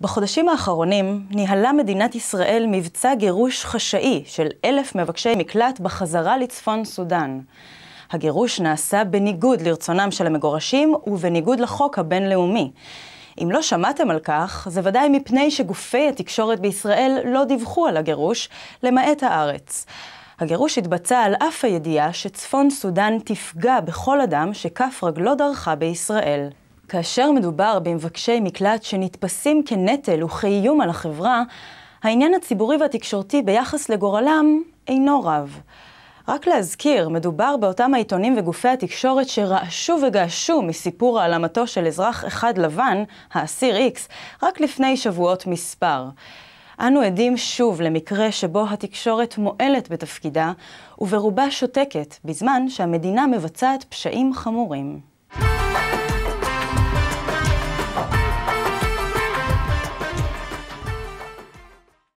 בחודשים האחרונים ניהלה מדינת ישראל מבצע גירוש חשאי של אלף מבקשי מקלט בחזרה לצפון סודאן. הגירוש נעשה בניגוד לרצונם של המגורשים ובניגוד לחוק הבינלאומי. אם לא שמעתם על כך, זה ודאי מפני שגופי התקשורת בישראל לא דיווחו על הגירוש, למעט הארץ. הגירוש התבצע על אף הידיעה שצפון סודאן תפגע בכל אדם שכף רגלו דרכה בישראל. כאשר מדובר במבקשי מקלט שנתפסים כנטל וכאיום על החברה, העניין הציבורי והתקשורתי ביחס לגורלם אינו רב. רק להזכיר, מדובר באותם העיתונים וגופי התקשורת שרעשו וגעשו מסיפור העלמתו של אזרח אחד לבן, האסיר איקס, רק לפני שבועות מספר. אנו עדים שוב למקרה שבו התקשורת מועלת בתפקידה, וברובה שותקת, בזמן שהמדינה מבצעת פשעים חמורים.